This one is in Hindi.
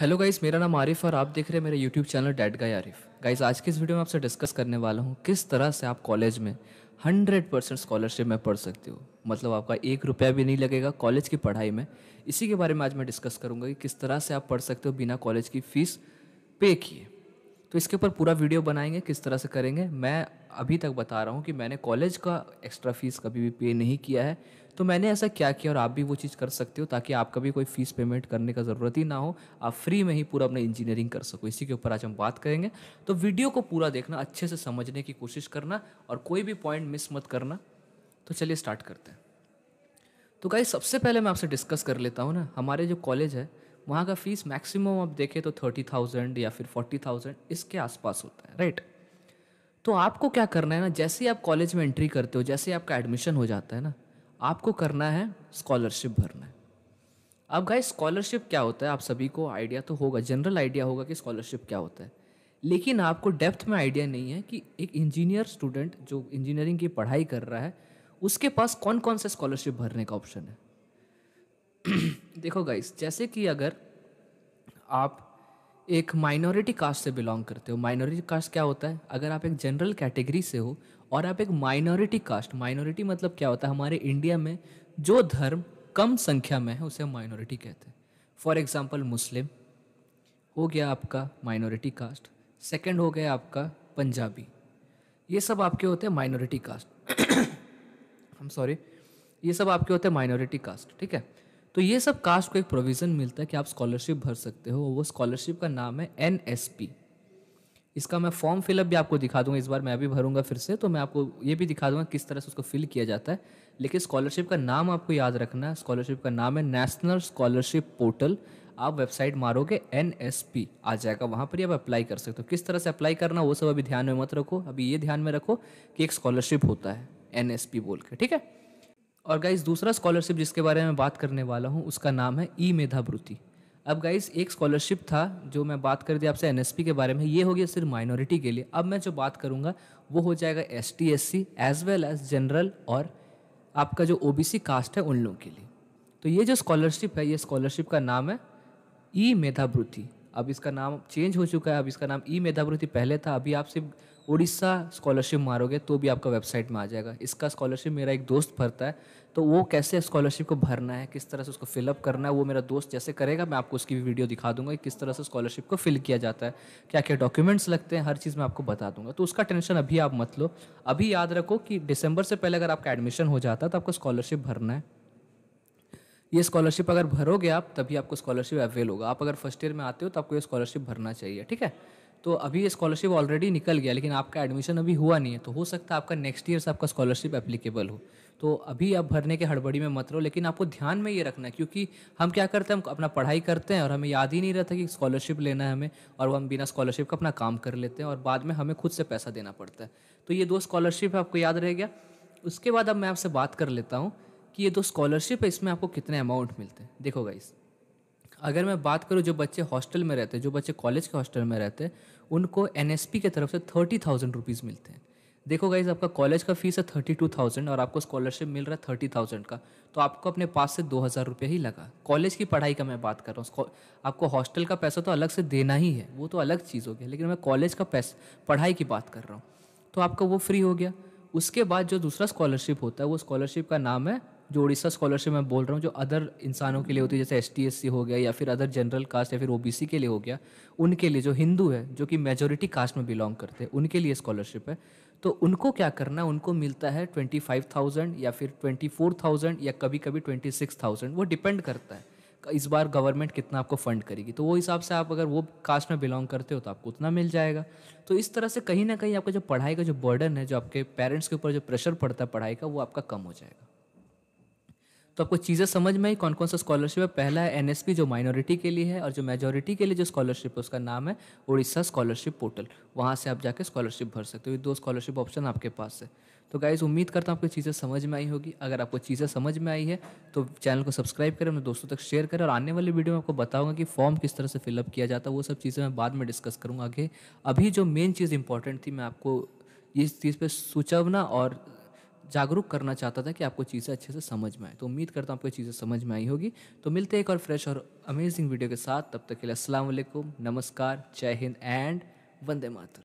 हेलो गाइस मेरा नाम आरिफ और आप देख रहे हैं मेरे यूट्यूब चैनल डैड गाई आरिफ गाइस आज के इस वीडियो में आपसे डिस्कस करने वाला हूँ किस तरह से आप कॉलेज में 100 परसेंट स्कॉलरशिप में पढ़ सकते हो मतलब आपका एक रुपया भी नहीं लगेगा कॉलेज की पढ़ाई में इसी के बारे में आज मैं डिस्कस करूँगा कि किस तरह से आप पढ़ सकते हो बिना कॉलेज की फ़ीस पे किए तो इसके ऊपर पूरा वीडियो बनाएंगे किस तरह से करेंगे मैं अभी तक बता रहा हूँ कि मैंने कॉलेज का एक्स्ट्रा फीस कभी भी पे नहीं किया है तो मैंने ऐसा क्या किया और आप भी वो चीज़ कर सकते हो ताकि आपका भी कोई फीस पेमेंट करने का ज़रूरत ही ना हो आप फ्री में ही पूरा अपना इंजीनियरिंग कर सको इसी के ऊपर आज हम बात करेंगे तो वीडियो को पूरा देखना अच्छे से समझने की कोशिश करना और कोई भी पॉइंट मिस मत करना तो चलिए स्टार्ट करते हैं तो गाई सबसे पहले मैं आपसे डिस्कस कर लेता हूँ ना हमारे जो कॉलेज है वहाँ का फीस मैक्सिमम आप देखें तो थर्टी थाउजेंड या फिर फोर्टी थाउजेंड इसके आसपास होता है राइट तो आपको क्या करना है ना जैसे ही आप कॉलेज में एंट्री करते हो जैसे ही आपका एडमिशन हो जाता है ना आपको करना है स्कॉलरशिप भरना है अब गाइस स्कॉलरशिप क्या होता है आप सभी को आइडिया तो होगा जनरल आइडिया होगा कि स्कॉलरशिप क्या होता है लेकिन आपको डेप्थ में आइडिया नहीं है कि एक इंजीनियर स्टूडेंट जो इंजीनियरिंग की पढ़ाई कर रहा है उसके पास कौन कौन से स्कॉलरशिप भरने का ऑप्शन है देखो गाइस जैसे कि अगर आप एक माइनॉरिटी कास्ट से बिलोंग करते हो माइनॉरिटी कास्ट क्या होता है अगर आप एक जनरल कैटेगरी से हो और आप एक माइनॉरिटी कास्ट माइनॉरिटी मतलब क्या होता है हमारे इंडिया में जो धर्म कम संख्या में है उसे माइनॉरिटी कहते हैं फॉर एग्ज़ाम्पल मुस्लिम हो गया आपका माइनॉरिटी कास्ट सेकेंड हो गया आपका पंजाबी ये सब आपके होते हैं माइनॉरिटी कास्ट हम सॉरी ये सब आपके होते हैं माइनॉरिटी कास्ट ठीक है तो ये सब कास्ट को एक प्रोविज़न मिलता है कि आप स्कॉलरशिप भर सकते हो वो स्कॉलरशिप का नाम है एन इसका मैं फॉर्म फिलअप भी आपको दिखा दूंगा इस बार मैं अभी भरूंगा फिर से तो मैं आपको ये भी दिखा दूंगा किस तरह से उसको फिल किया जाता है लेकिन स्कॉलरशिप का नाम आपको याद रखना है स्कॉलरशिप का नाम है नेशनल स्कॉलरशिप पोर्टल आप वेबसाइट मारोगे एन आ जाएगा वहाँ पर ही आप अप्लाई कर सकते हो किस तरह से अप्लाई करना वो सब अभी ध्यान में मत रखो अभी ये ध्यान में रखो कि एक स्कॉलरशिप होता है एन बोल के ठीक है और गाइस दूसरा स्कॉलरशिप जिसके बारे में बात करने वाला हूँ उसका नाम है ई e. मेधावृत्ति अब गाइस एक स्कॉलरशिप था जो मैं बात कर दी आपसे एन के बारे में ये हो गया सिर्फ माइनॉरिटी के लिए अब मैं जो बात करूँगा वो हो जाएगा S T S C as well as general और आपका जो ओ बी सी कास्ट है उन लोगों के लिए तो ये जो स्कॉलरशिप है ये स्कॉलरशिप का नाम है ई e. मेधावृत्ति अब इसका नाम चेंज हो चुका है अब इसका नाम ई e मेधावृत्ति पहले था अभी आप सिर्फ उड़ीसा स्कॉलरशिप मारोगे तो भी आपका वेबसाइट में आ जाएगा इसका स्कॉलरशिप मेरा एक दोस्त भरता है तो वो कैसे स्कॉलरशिप को भरना है किस तरह से उसको फिलअप करना है वो मेरा दोस्त जैसे करेगा मैं आपको उसकी भी वीडियो दिखा दूंगा कि किस तरह से स्कॉलरशिप को फिल किया जाता है क्या क्या डॉक्यूमेंट्स लगते हैं हर चीज़ मैं आपको बता दूंगा तो उसका टेंशन अभी आप मत लो अभी याद रखो कि दिसंबर से पहले अगर आपका एडमिशन हो जाता है तो आपको स्कॉलरशिप भरना है ये स्कॉलरशिप अगर भरोगे आप तभी आपको स्कॉलरशिप अवेल होगा आप अगर फर्स्ट ईयर में आते हो तो आपको ये स्कॉलरशिप भरना चाहिए ठीक है तो अभी ये स्कॉलरशिप ऑलरेडी निकल गया लेकिन आपका एडमिशन अभी हुआ नहीं है तो हो सकता है आपका नेक्स्ट ईयर से आपका स्कॉलरशिप एप्लीकेबल हो तो अभी आप भरने के हड़बड़ी में मत रहो लेकिन आपको ध्यान में ये रखना है क्योंकि हम क्या करते हैं हम अपना पढ़ाई करते हैं और हमें याद ही नहीं रहता कि स्कॉलरशिप लेना है हमें और हम बिना स्कॉलरशिप का अपना काम कर लेते हैं और बाद में हमें खुद से पैसा देना पड़ता है तो ये दो स्कॉलरशिप आपको याद रह गया उसके बाद अब मैं आपसे बात कर लेता हूँ कि ये दो स्कॉलरशिप है इसमें आपको कितने अमाउंट मिलते हैं देखो गाइस अगर मैं बात करूँ जो बच्चे हॉस्टल में रहते हैं जो बच्चे कॉलेज के हॉस्टल में रहते हैं उनको एन एस की तरफ से थर्टी थाउजेंड रुपीज़ मिलते हैं देखो गाइज आपका कॉलेज का फीस है थर्टी टू थाउजेंड और आपको स्कॉलरशिप मिल रहा है थर्टी थाउजेंड का तो आपको अपने पास से दो हज़ार रुपये ही लगा कॉलेज की पढ़ाई का मैं बात कर रहा हूँ आपको हॉस्टल का पैसा तो अलग से देना ही है वो तो अलग चीज़ हो गया लेकिन मैं कॉलेज का पैसा पढ़ाई की बात कर रहा हूँ तो आपका वो फ्री हो गया उसके बाद जो दूसरा स्कॉलरशिप होता है वो स्कॉलरशिप का नाम है जो उड़ीसा स्कॉलरशिप मैं बोल रहा हूँ जो अदर इंसानों के लिए होती है जैसे एस टी एस सी हो गया या फिर अदर जनरल कास्ट या फिर ओ बी सी के लिए हो गया उनके लिए जो हिंदू है जो कि मेजोरिटी कास्ट में बिलोंग करते हैं उनके लिए स्कॉलरशिप है तो उनको क्या करना उनको मिलता है ट्वेंटी फाइव थाउजेंड या फिर ट्वेंटी फोर थाउजेंड या कभी कभी ट्वेंटी सिक्स थाउजेंड वो डिपेंड करता है इस बार गवर्नमेंट कितना आपको फंड करेगी तो वो हिसाब से आप अगर वो कास्ट में बिलोंग करते हो तो आपको उतना मिल जाएगा तो इस तरह से कहीं ना कहीं आपका जो पढ़ाई का जो बर्डन है जो आपके पेरेंट्स के ऊपर जो प्रेशर पड़ता है पढ़ाई का वो आपका कम हो जाएगा तो आपको चीज़ें समझ में आई कौन कौन सा स्कॉलरशिप है पहला है एन जो माइनॉरिटी के लिए है और जो मेजोरिटी के लिए जो स्कॉलरशिप है उसका नाम है उड़ीसा स्कॉलरशिप पोर्टल वहाँ से आप जाके स्कॉलरशिप भर सकते हो ये दो स्कॉलरशिप ऑप्शन आपके पास है तो गाइज उम्मीद करता हूँ आपको चीज़ें समझ में आई होगी अगर आपको चीज़ें समझ में आई है तो चैनल को सब्सक्राइब करें अपने दोस्तों तक शेयर करें और आने वाली वीडियो में आपको बताऊंगा कि फॉर्म किस तरह से फिलअप किया जाता है वो सब चीज़ें मैं बाद में डिस्कस करूँगा आगे अभी जो मेन चीज़ इंपॉर्टेंट थी मैं आपको इस चीज़ पर सुचवना और जागरूक करना चाहता था कि आपको चीज़ें अच्छे से समझ में आए तो उम्मीद करता हूँ आपको चीज़ें समझ में आई होगी तो मिलते हैं एक और फ्रेश और अमेजिंग वीडियो के साथ तब तक के लिए असलम नमस्कार जय हिंद एंड वंदे मातर